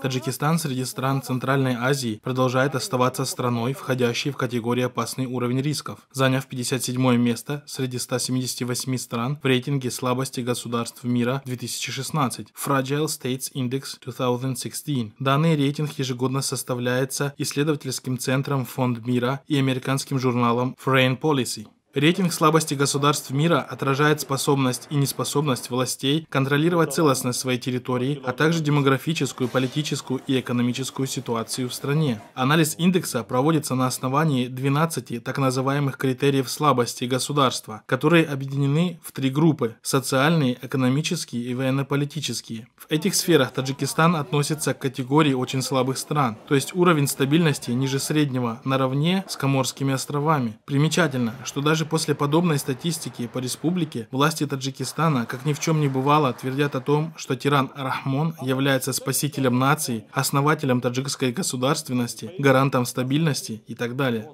Таджикистан среди стран Центральной Азии продолжает оставаться страной, входящей в категорию «опасный уровень рисков», заняв 57 место среди 178 стран в рейтинге слабости государств мира 2016 Fragile States Index 2016. Данный рейтинг ежегодно составляется исследовательским центром Фонд мира и американским журналом Foreign Policy. Рейтинг слабости государств мира отражает способность и неспособность властей контролировать целостность своей территории, а также демографическую, политическую и экономическую ситуацию в стране. Анализ индекса проводится на основании 12 так называемых критериев слабости государства, которые объединены в три группы – социальные, экономические и военно-политические. В этих сферах Таджикистан относится к категории очень слабых стран, то есть уровень стабильности ниже среднего, наравне с Коморскими островами. Примечательно, что даже после подобной статистики по республике власти Таджикистана, как ни в чем не бывало, твердят о том, что тиран Рахмон является спасителем нации, основателем таджикской государственности, гарантом стабильности и так далее.